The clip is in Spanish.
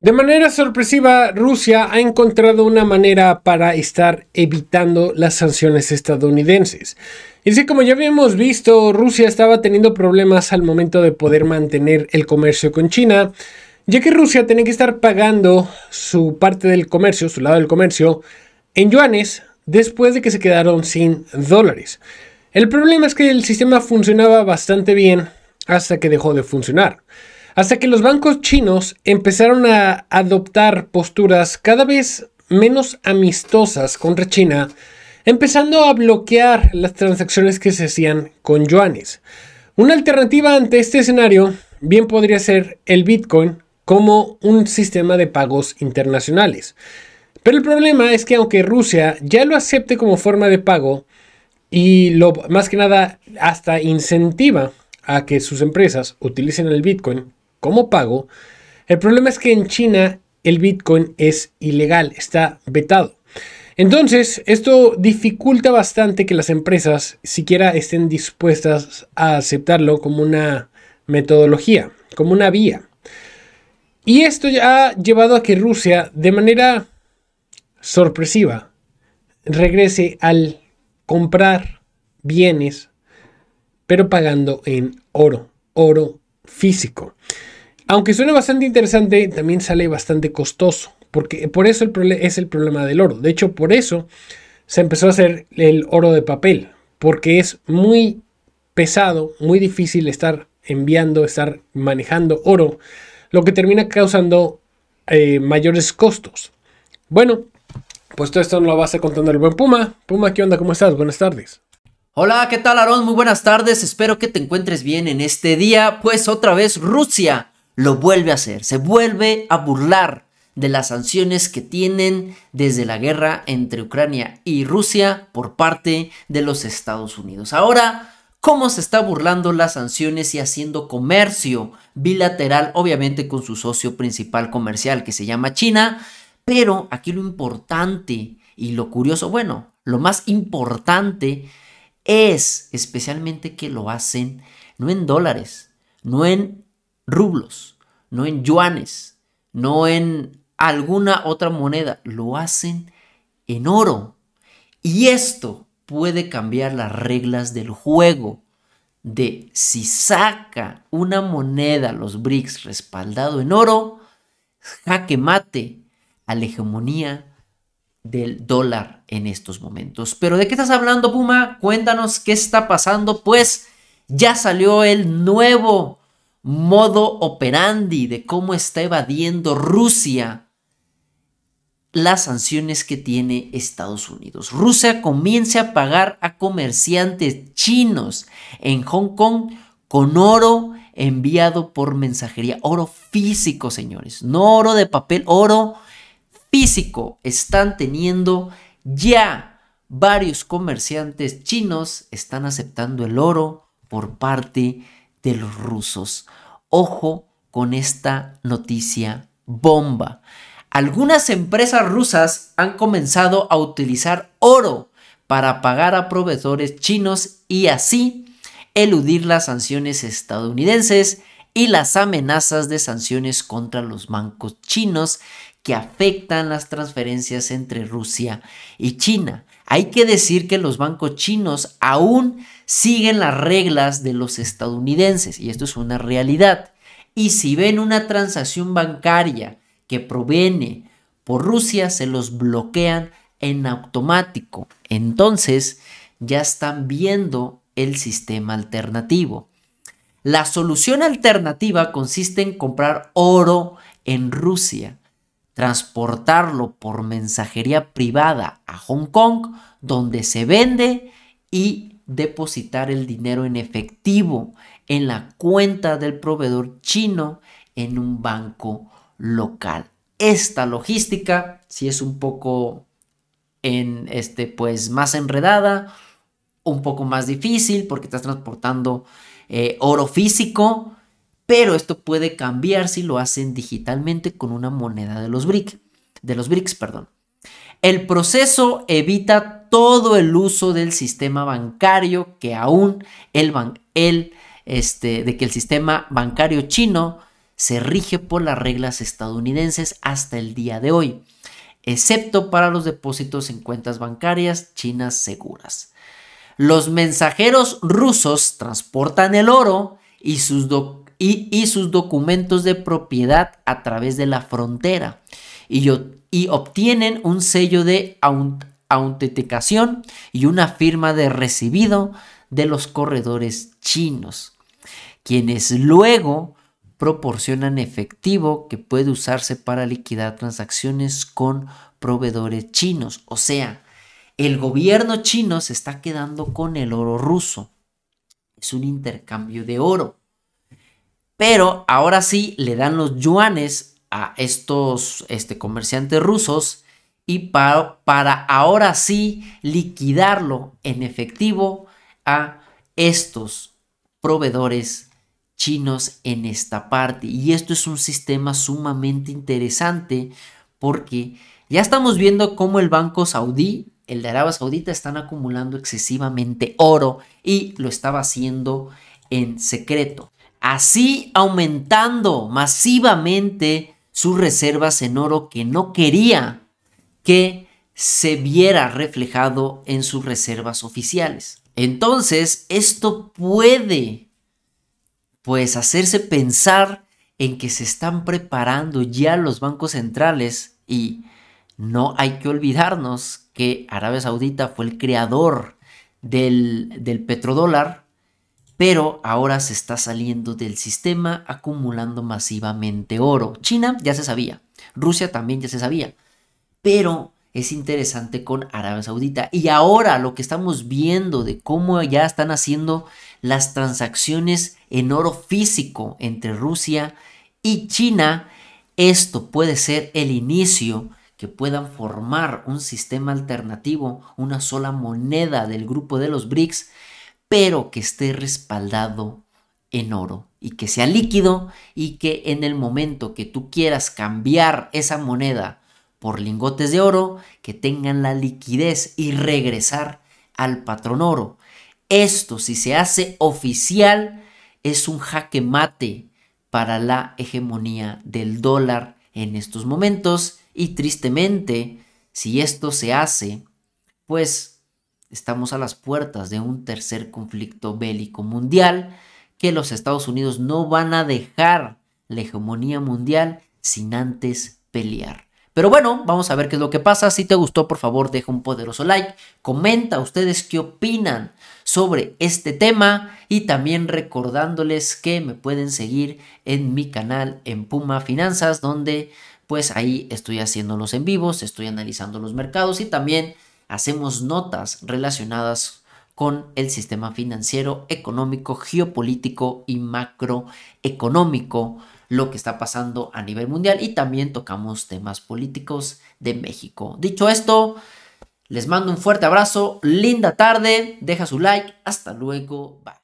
De manera sorpresiva, Rusia ha encontrado una manera para estar evitando las sanciones estadounidenses. Y sí, como ya habíamos visto, Rusia estaba teniendo problemas al momento de poder mantener el comercio con China, ya que Rusia tenía que estar pagando su parte del comercio, su lado del comercio, en yuanes después de que se quedaron sin dólares. El problema es que el sistema funcionaba bastante bien hasta que dejó de funcionar. Hasta que los bancos chinos empezaron a adoptar posturas cada vez menos amistosas contra China, empezando a bloquear las transacciones que se hacían con yuanes. Una alternativa ante este escenario bien podría ser el Bitcoin como un sistema de pagos internacionales. Pero el problema es que aunque Rusia ya lo acepte como forma de pago y lo más que nada hasta incentiva a que sus empresas utilicen el Bitcoin como pago. El problema es que en China el Bitcoin es ilegal, está vetado. Entonces, esto dificulta bastante que las empresas siquiera estén dispuestas a aceptarlo como una metodología, como una vía. Y esto ya ha llevado a que Rusia, de manera sorpresiva, regrese al comprar bienes, pero pagando en oro, oro, físico. Aunque suena bastante interesante, también sale bastante costoso, porque por eso el es el problema del oro. De hecho, por eso se empezó a hacer el oro de papel, porque es muy pesado, muy difícil estar enviando, estar manejando oro, lo que termina causando eh, mayores costos. Bueno, pues todo esto nos lo va a contar contando el buen Puma. Puma, ¿qué onda? ¿Cómo estás? Buenas tardes. Hola, ¿qué tal Aarón? Muy buenas tardes, espero que te encuentres bien en este día, pues otra vez Rusia lo vuelve a hacer, se vuelve a burlar de las sanciones que tienen desde la guerra entre Ucrania y Rusia por parte de los Estados Unidos. Ahora, ¿cómo se está burlando las sanciones y haciendo comercio bilateral, obviamente con su socio principal comercial que se llama China? Pero aquí lo importante y lo curioso, bueno, lo más importante es especialmente que lo hacen no en dólares, no en rublos, no en yuanes, no en alguna otra moneda, lo hacen en oro. Y esto puede cambiar las reglas del juego de si saca una moneda los BRICS respaldado en oro, jaque mate a la hegemonía del dólar en estos momentos. Pero ¿de qué estás hablando, Puma? Cuéntanos qué está pasando. Pues ya salió el nuevo modo operandi de cómo está evadiendo Rusia las sanciones que tiene Estados Unidos. Rusia comienza a pagar a comerciantes chinos en Hong Kong con oro enviado por mensajería, oro físico, señores, no oro de papel, oro físico están teniendo ya. Varios comerciantes chinos están aceptando el oro por parte de los rusos. Ojo con esta noticia bomba. Algunas empresas rusas han comenzado a utilizar oro para pagar a proveedores chinos y así eludir las sanciones estadounidenses y las amenazas de sanciones contra los bancos chinos que afectan las transferencias entre Rusia y China. Hay que decir que los bancos chinos aún siguen las reglas de los estadounidenses y esto es una realidad. Y si ven una transacción bancaria que proviene por Rusia, se los bloquean en automático. Entonces ya están viendo el sistema alternativo. La solución alternativa consiste en comprar oro en Rusia transportarlo por mensajería privada a Hong Kong, donde se vende y depositar el dinero en efectivo en la cuenta del proveedor chino en un banco local. Esta logística, si es un poco en este pues más enredada, un poco más difícil porque estás transportando eh, oro físico, pero esto puede cambiar si lo hacen digitalmente con una moneda de los BRIC, de los BRICS, perdón. El proceso evita todo el uso del sistema bancario que aún el, ban el este, de que el sistema bancario chino se rige por las reglas estadounidenses hasta el día de hoy, excepto para los depósitos en cuentas bancarias chinas seguras. Los mensajeros rusos transportan el oro y sus, y, sus documentos de propiedad a través de la frontera y, y obtienen un sello de autenticación y una firma de recibido de los corredores chinos, quienes luego proporcionan efectivo que puede usarse para liquidar transacciones con proveedores chinos. O sea, el gobierno chino se está quedando con el oro ruso. Es un intercambio de oro. Pero ahora sí le dan los yuanes a estos este, comerciantes rusos y para, para ahora sí liquidarlo en efectivo a estos proveedores chinos en esta parte. Y esto es un sistema sumamente interesante porque ya estamos viendo cómo el Banco Saudí, el de Arabia Saudita, están acumulando excesivamente oro y lo estaba haciendo en secreto así aumentando masivamente sus reservas en oro que no quería que se viera reflejado en sus reservas oficiales. Entonces, esto puede, pues, hacerse pensar en que se están preparando ya los bancos centrales y no hay que olvidarnos que Arabia Saudita fue el creador del, del petrodólar pero ahora se está saliendo del sistema acumulando masivamente oro. China ya se sabía, Rusia también ya se sabía, pero es interesante con Arabia Saudita. Y ahora lo que estamos viendo de cómo ya están haciendo las transacciones en oro físico entre Rusia y China, esto puede ser el inicio que puedan formar un sistema alternativo, una sola moneda del grupo de los BRICS pero que esté respaldado en oro y que sea líquido y que en el momento que tú quieras cambiar esa moneda por lingotes de oro, que tengan la liquidez y regresar al patrón oro. Esto, si se hace oficial, es un jaque mate para la hegemonía del dólar en estos momentos y tristemente, si esto se hace, pues Estamos a las puertas de un tercer conflicto bélico mundial que los Estados Unidos no van a dejar la hegemonía mundial sin antes pelear. Pero bueno, vamos a ver qué es lo que pasa. Si te gustó, por favor, deja un poderoso like. Comenta ustedes qué opinan sobre este tema. Y también recordándoles que me pueden seguir en mi canal en Puma Finanzas, donde pues ahí estoy haciéndolos en vivos, estoy analizando los mercados y también hacemos notas relacionadas con el sistema financiero, económico, geopolítico y macroeconómico, lo que está pasando a nivel mundial y también tocamos temas políticos de México. Dicho esto, les mando un fuerte abrazo, linda tarde, deja su like, hasta luego, bye.